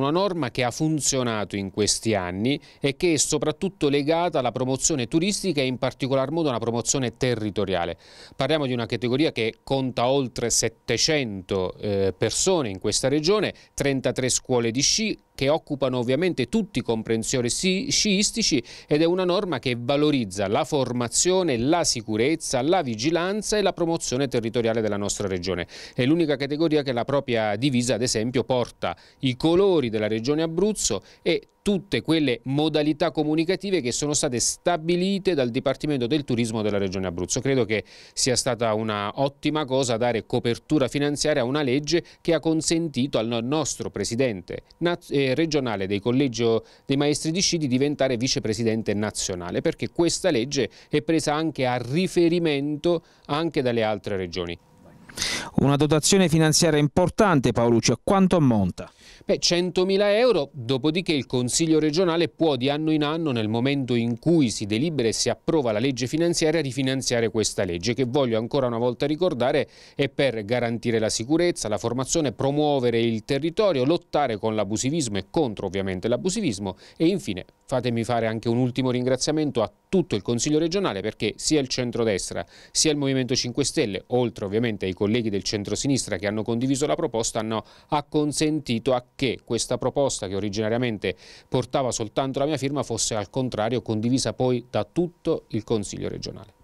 Una norma che ha funzionato in questi anni e che è soprattutto legata alla promozione turistica e in particolar modo alla promozione territoriale. Parliamo di una categoria che conta oltre 700 eh, persone in questa regione, 33 scuole di sci, che occupano ovviamente tutti i comprensori sciistici ed è una norma che valorizza la formazione, la sicurezza, la vigilanza e la promozione territoriale della nostra regione. È l'unica categoria che la propria divisa ad esempio porta i colori della regione Abruzzo e tutte quelle modalità comunicative che sono state stabilite dal Dipartimento del Turismo della Regione Abruzzo. Credo che sia stata una ottima cosa dare copertura finanziaria a una legge che ha consentito al nostro presidente eh, regionale dei collegio dei maestri di sci di diventare vicepresidente nazionale perché questa legge è presa anche a riferimento anche dalle altre regioni. Una dotazione finanziaria importante, Paolucci, a quanto ammonta? Beh, 100.000 euro, dopodiché il Consiglio regionale può di anno in anno, nel momento in cui si delibera e si approva la legge finanziaria, rifinanziare questa legge, che voglio ancora una volta ricordare è per garantire la sicurezza, la formazione, promuovere il territorio, lottare con l'abusivismo e contro ovviamente l'abusivismo e infine Fatemi fare anche un ultimo ringraziamento a tutto il Consiglio regionale perché sia il centrodestra sia il Movimento 5 Stelle, oltre ovviamente ai colleghi del centrosinistra che hanno condiviso la proposta, hanno acconsentito a che questa proposta che originariamente portava soltanto la mia firma fosse al contrario condivisa poi da tutto il Consiglio regionale.